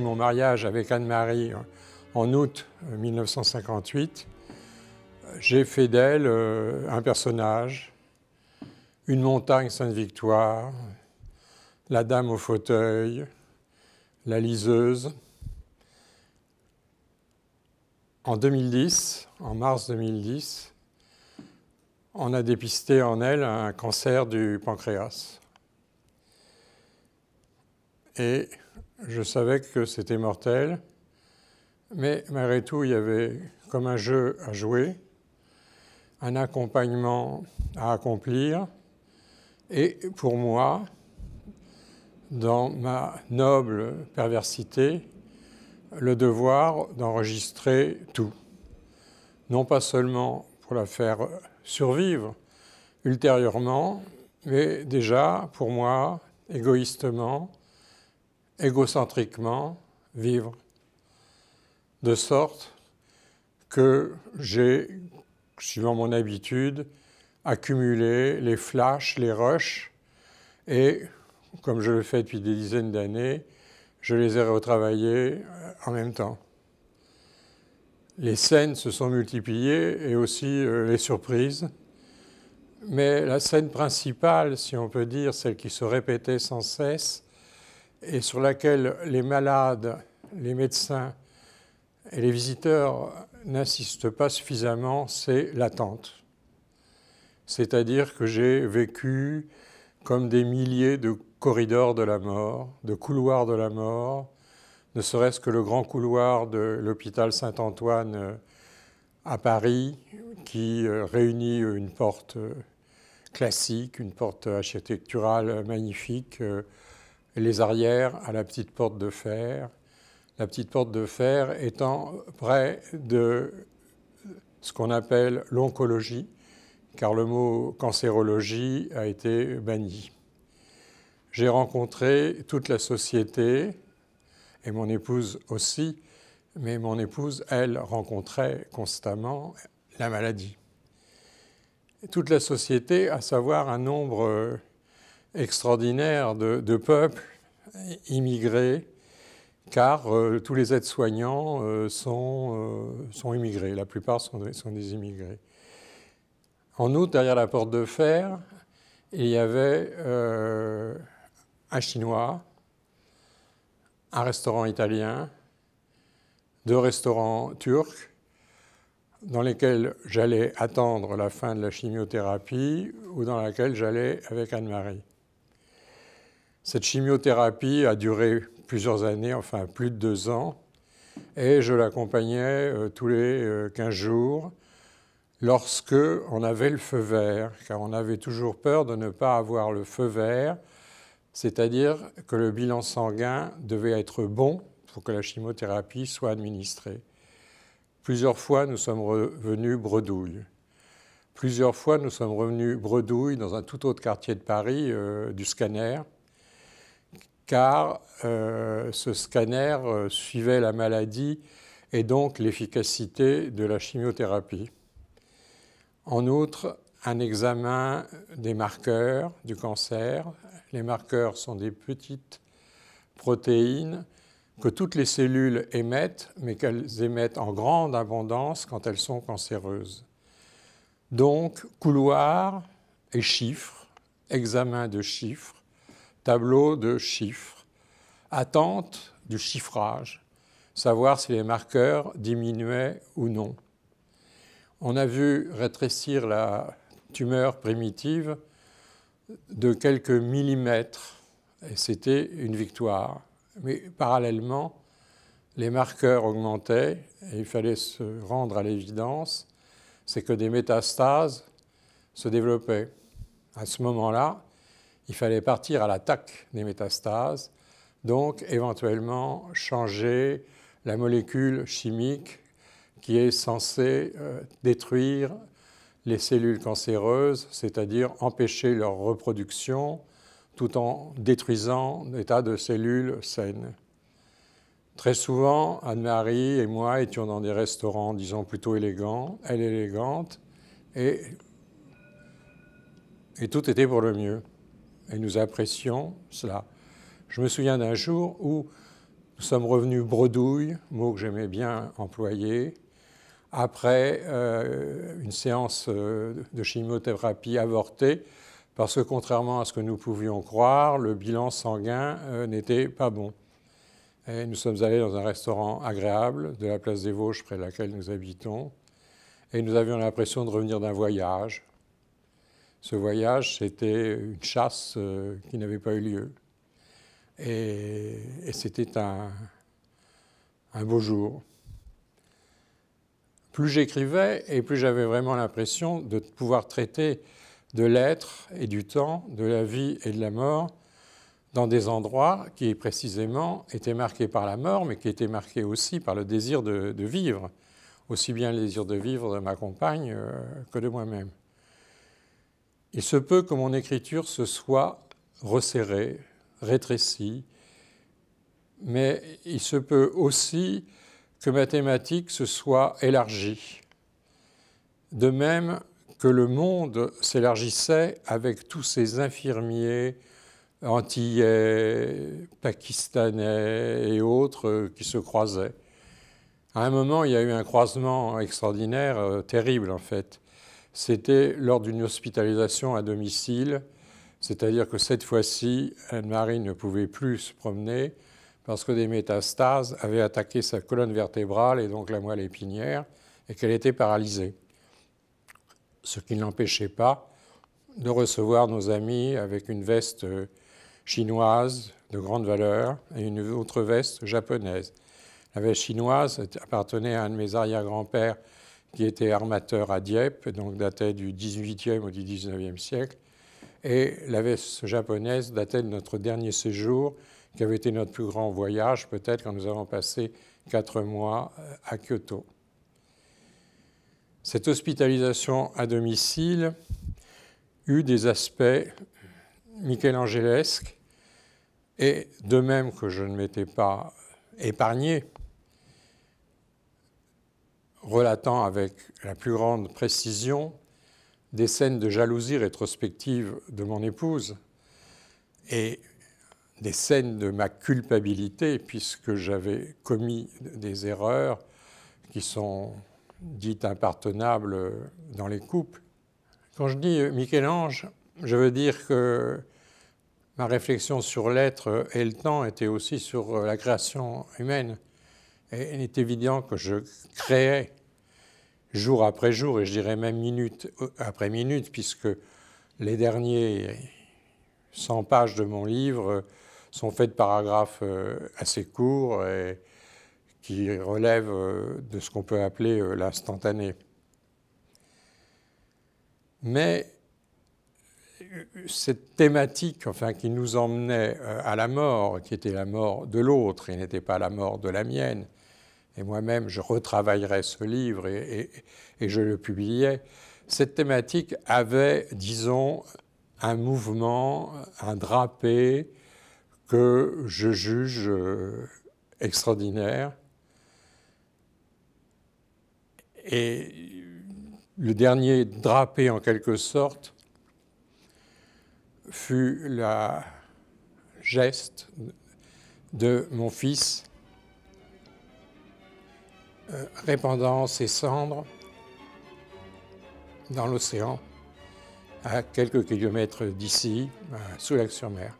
mon mariage avec Anne-Marie euh, en août 1958, euh, j'ai fait d'elle euh, un personnage, une montagne Sainte-Victoire, la dame au fauteuil, la liseuse. En 2010, en mars 2010, on a dépisté en elle un cancer du pancréas et je savais que c'était mortel, mais malgré tout, il y avait comme un jeu à jouer, un accompagnement à accomplir, et pour moi, dans ma noble perversité, le devoir d'enregistrer tout. Non pas seulement pour la faire survivre ultérieurement, mais déjà, pour moi, égoïstement, égocentriquement vivre, de sorte que j'ai, suivant mon habitude, accumulé les flashs, les rushs, et comme je le fais depuis des dizaines d'années, je les ai retravaillés euh, en même temps. Les scènes se sont multipliées et aussi euh, les surprises, mais la scène principale, si on peut dire, celle qui se répétait sans cesse, et sur laquelle les malades, les médecins et les visiteurs n'insistent pas suffisamment, c'est l'attente. C'est-à-dire que j'ai vécu comme des milliers de corridors de la mort, de couloirs de la mort, ne serait-ce que le grand couloir de l'hôpital Saint-Antoine euh, à Paris, qui euh, réunit une porte euh, classique, une porte architecturale magnifique, les arrières à la petite porte de fer, la petite porte de fer étant près de ce qu'on appelle l'oncologie, car le mot cancérologie a été banni. J'ai rencontré toute la société, et mon épouse aussi, mais mon épouse, elle, rencontrait constamment la maladie. Toute la société, à savoir un nombre extraordinaire de, peuples immigrés, car euh, tous les aides-soignants euh, sont, euh, sont, immigrés, la plupart sont, sont, des immigrés. En août, derrière la porte de fer, il y avait un Chinois, un restaurant italien, deux restaurants turcs, dans lesquels j'allais attendre la fin de la chimiothérapie ou dans laquelle j'allais avec Anne-Marie. Cette chimiothérapie a duré plusieurs années, enfin plus de deux ans, et je l'accompagnais euh, tous les 15 euh, jours lorsque on avait le feu vert, car on avait toujours peur de ne pas avoir le feu vert, c'est-à-dire que le bilan sanguin devait être bon pour que la chimiothérapie soit administrée. Plusieurs fois, nous sommes revenus bredouille. Plusieurs fois, nous sommes revenus bredouille dans un tout autre quartier de Paris, euh, du scanner, car euh, ce scanner euh, suivait la maladie et donc l'efficacité de la chimiothérapie. En outre, un examen des marqueurs du cancer. Les marqueurs sont des petites protéines que toutes les cellules émettent, mais qu'elles émettent en grande abondance quand elles sont cancéreuses. Donc, couloir et chiffres, examen de chiffres, tableau de chiffres, attente du chiffrage, savoir si les marqueurs diminuaient ou non. On a vu rétrécir la tumeur primitive de quelques millimètres, et c'était une victoire. Mais parallèlement, les marqueurs augmentaient, et il fallait se rendre à l'évidence, c'est que des métastases se développaient. À ce moment-là, il fallait partir à l'attaque des métastases, donc éventuellement changer la molécule chimique qui est censée euh, détruire les cellules cancéreuses, c'est-à-dire empêcher leur reproduction tout en détruisant des tas de cellules saines. Très souvent, Anne-Marie et moi étions dans des restaurants, disons, plutôt élégants, elle élégante, et tout était pour le mieux et nous apprécions cela. Je me souviens d'un jour où nous sommes revenus bredouille, mot que j'aimais bien employer, après euh, une séance euh, de chimiothérapie avortée, parce que contrairement à ce que nous pouvions croire, le bilan sanguin euh, n'était pas bon. Et nous sommes allés dans un restaurant agréable de la place des Vosges près de laquelle nous habitons, et nous avions l'impression de revenir d'un voyage. Ce voyage, c'était une chasse euh, qui n'avait pas eu lieu. Et, c'était un, beau jour. Plus j'écrivais et plus j'avais vraiment l'impression de pouvoir traiter de l'être et du temps, de la vie et de la mort, dans des endroits qui précisément étaient marqués par la mort, mais qui étaient marqués aussi par le désir de, vivre, aussi bien le désir de vivre de ma compagne euh, que de moi-même. Il se peut que mon écriture se soit resserrée, rétrécie, mais il se peut aussi que ma thématique se soit élargie. De même que le monde s'élargissait avec tous ces infirmiers antillais, pakistanais et autres qui se croisaient. À un moment, il y a eu un croisement extraordinaire, euh, terrible en fait, c'était lors d'une hospitalisation à domicile, c'est-à-dire que cette fois-ci, Anne-Marie ne pouvait plus se promener parce que des métastases avaient attaqué sa colonne vertébrale et donc la moelle épinière et qu'elle était paralysée. Ce qui ne l'empêchait pas de recevoir nos amis avec une veste euh, chinoise de grande valeur et une autre veste japonaise. La veste chinoise appartenait à un de mes arrière-grands-pères qui était armateur à Dieppe, donc datait du 18e au 19e siècle. Et la veste japonaise datait de notre dernier séjour, qui avait été notre plus grand voyage, peut-être quand nous avons passé quatre mois euh, à Kyoto. Cette hospitalisation à domicile eut des aspects michelangélesques, et de même que je ne m'étais pas épargné relatant avec la plus grande précision des scènes de jalousie rétrospective de mon épouse et des scènes de ma culpabilité, puisque j'avais commis des erreurs qui sont dites impartenables dans les couples. Quand je dis Michel-Ange, je veux dire que ma réflexion sur l'être et le temps était aussi sur la création humaine. Et il est évident que je créais jour après jour, et je dirais même minute euh, après minute, puisque les derniers 100 pages de mon livre sont faits de paragraphes euh, assez courts et qui relèvent euh, de ce qu'on peut appeler l'instantané. Mais cette thématique enfin, qui nous emmenait euh, à la mort, qui était la mort de l'autre et n'était pas la mort de la mienne, et moi-même je retravaillerais ce livre et, et, je le publiais, cette thématique avait, disons, un mouvement, un drapé que je juge euh, extraordinaire. Et le dernier drapé, en quelque sorte, fut le geste de mon fils euh, répandant ses cendres dans l'océan à quelques kilomètres d'ici, euh, sous laxe sur mer